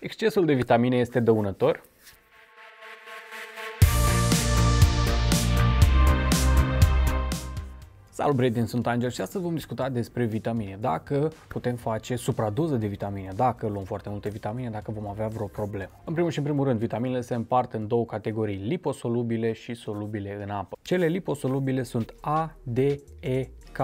Excesul de vitamine este dăunător? Salut prieteni, sunt Angel și astăzi vom discuta despre vitamine. Dacă putem face supradoză de vitamine, dacă luăm foarte multe vitamine, dacă vom avea vreo problemă. În primul și în primul rând, vitaminele se împart în două categorii, liposolubile și solubile în apă. Cele liposolubile sunt A, D, E, K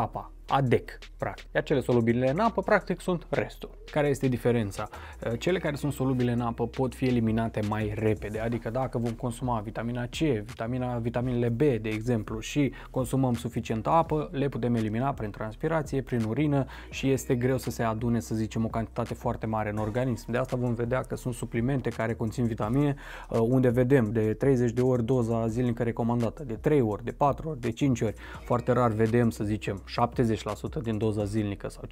ADEC, practic. Iar cele solubile în apă, practic, sunt restul. Care este diferența? Eh, cele care sunt solubile în apă pot fi eliminate mai repede, adică dacă vom consuma vitamina C, vitamina, vitaminele B, de exemplu, și consumăm suficientă apă, le putem elimina prin transpirație, prin urină și este greu să se adune, să zicem, o cantitate foarte mare în organism. De asta vom vedea că sunt suplimente care conțin vitamine, eh, unde vedem de 30 de ori doza zilnică recomandată, de 3 ori, de 4 ori, de 5 ori, foarte rar vedem, să zicem, 70 30% din doza zilnică sau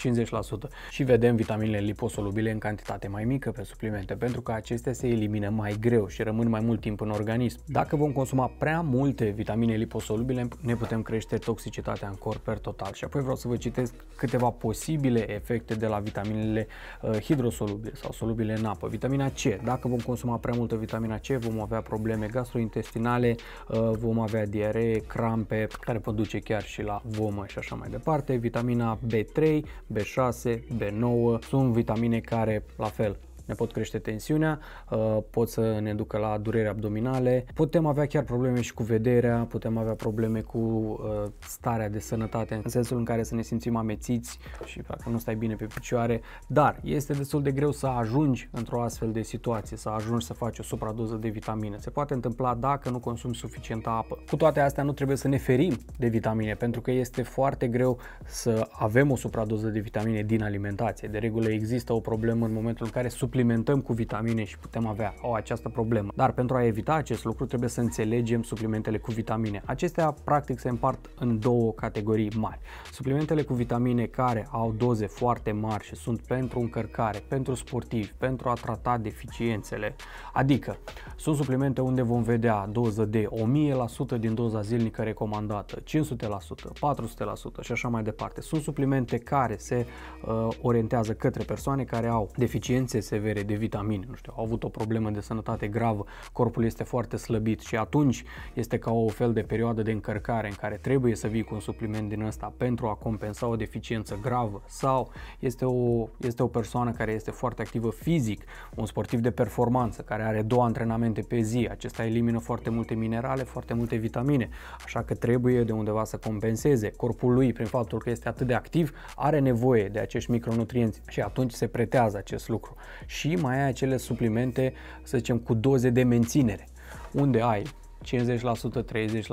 50% și vedem vitaminele liposolubile în cantitate mai mică pe suplimente pentru că acestea se elimină mai greu și rămân mai mult timp în organism. Dacă vom consuma prea multe vitamine liposolubile ne putem crește toxicitatea în corp per total și apoi vreau să vă citesc câteva posibile efecte de la vitaminele uh, hidrosolubile sau solubile în apă. Vitamina C. Dacă vom consuma prea multă vitamina C vom avea probleme gastrointestinale, uh, vom avea diaree, crampe care pot duce chiar și la vomă și așa mai departe vitamina B3, B6, B9 sunt vitamine care la fel ne pot crește tensiunea, uh, pot să ne ducă la dureri abdominale, putem avea chiar probleme și cu vederea, putem avea probleme cu uh, starea de sănătate, în sensul în care să ne simțim amețiți și dacă nu stai bine pe picioare, dar este destul de greu să ajungi într-o astfel de situație, să ajungi să faci o supradoză de vitamine. Se poate întâmpla dacă nu consumi suficientă apă. Cu toate astea nu trebuie să ne ferim de vitamine, pentru că este foarte greu să avem o supradoză de vitamine din alimentație. De regulă există o problemă în momentul în care suplimentăm suplimentăm cu vitamine și putem avea o, această problemă. Dar pentru a evita acest lucru trebuie să înțelegem suplimentele cu vitamine. Acestea practic se împart în două categorii mari. Suplimentele cu vitamine care au doze foarte mari și sunt pentru încărcare, pentru sportivi, pentru a trata deficiențele. Adică sunt suplimente unde vom vedea doză de 1000% din doza zilnică recomandată, 500%, 400% și așa mai departe. Sunt suplimente care se uh, orientează către persoane care au deficiențe severe severe, de vitamine, nu știu, au avut o problemă de sănătate gravă, corpul este foarte slăbit și atunci este ca o fel de perioadă de încărcare în care trebuie să vii cu un supliment din ăsta pentru a compensa o deficiență gravă sau este o, este o persoană care este foarte activă fizic, un sportiv de performanță care are două antrenamente pe zi, acesta elimină foarte multe minerale, foarte multe vitamine, așa că trebuie de undeva să compenseze. Corpul lui, prin faptul că este atât de activ, are nevoie de acești micronutrienți și atunci se pretează acest lucru și mai ai acele suplimente, să zicem, cu doze de menținere, unde ai 50%, 30%,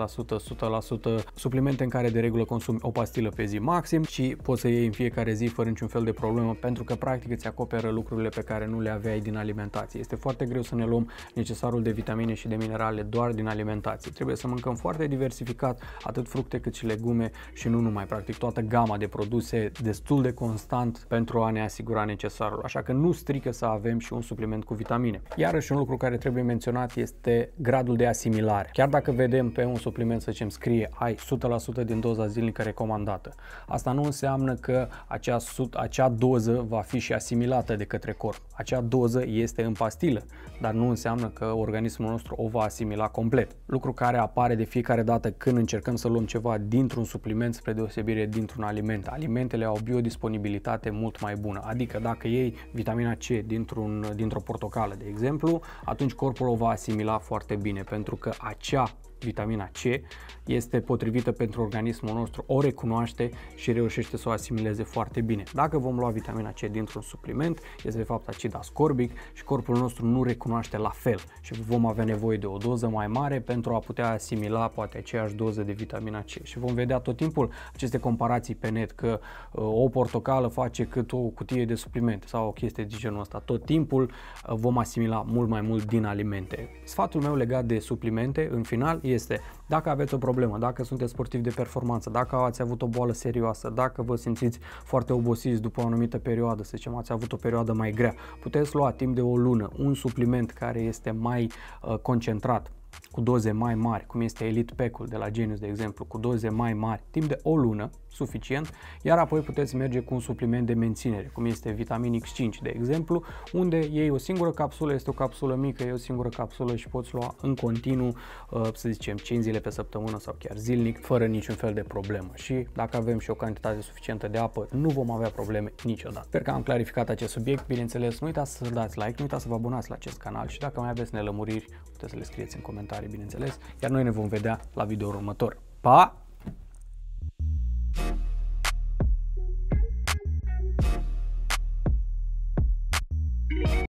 100%, suplimente în care de regulă consumi o pastilă pe zi maxim și poți să iei în fiecare zi fără niciun fel de problemă pentru că practic îți acoperă lucrurile pe care nu le aveai din alimentație. Este foarte greu să ne luăm necesarul de vitamine și de minerale doar din alimentație. Trebuie să mâncăm foarte diversificat atât fructe cât și legume și nu numai, practic toată gama de produse destul de constant pentru a ne asigura necesarul. Așa că nu strică să avem și un supliment cu vitamine. Iarăși un lucru care trebuie menționat este gradul de asimilare alimentare. Chiar dacă vedem pe un supliment, să zicem, scrie ai 100% din doza zilnică recomandată, asta nu înseamnă că acea, acea doză va fi și asimilată de către corp. Acea doză este în pastilă, dar nu înseamnă că organismul nostru o va asimila complet. Lucru care apare de fiecare dată când încercăm să luăm ceva dintr-un supliment spre deosebire dintr-un aliment. Alimentele au biodisponibilitate mult mai bună, adică dacă iei vitamina C dintr-un, dintr portocală, de exemplu, atunci corpul o va asimila foarte bine, pentru că Tchau. vitamina C, este potrivită pentru organismul nostru, o recunoaște și reușește să o asimileze foarte bine. Dacă vom lua vitamina C dintr-un supliment, este de fapt acid ascorbic și corpul nostru nu recunoaște la fel și vom avea nevoie de o doză mai mare pentru a putea asimila poate aceeași doză de vitamina C. Și vom vedea tot timpul aceste comparații pe net că uh, o portocală face cât o cutie de suplimente sau o chestie de genul ăsta. Tot timpul uh, vom asimila mult mai mult din alimente. Sfatul meu legat de suplimente, în final, este dacă aveți o problemă, dacă sunteți sportiv de performanță, dacă ați avut o boală serioasă, dacă vă simțiți foarte obosiți după o anumită perioadă, să zicem ați avut o perioadă mai grea, puteți lua timp de o lună un supliment care este mai uh, concentrat, cu doze mai mari, cum este Elite Pack-ul de la Genius, de exemplu, cu doze mai mari, timp de o lună, suficient, iar apoi puteți merge cu un supliment de menținere, cum este vitamin X5, de exemplu, unde iei o singură capsulă, este o capsulă mică, e o singură capsulă și poți lua în continuu, uh, să zicem, 5 zile pe săptămână sau chiar zilnic, fără niciun fel de problemă. Și dacă avem și o cantitate suficientă de apă, nu vom avea probleme niciodată. Sper că am clarificat acest subiect, bineînțeles, nu uitați să dați like, nu uitați să vă abonați la acest canal și dacă mai aveți nelămuriri, puteți să le scrieți în comentarii comentarii, bineînțeles, iar noi ne vom vedea la video următor. Pa!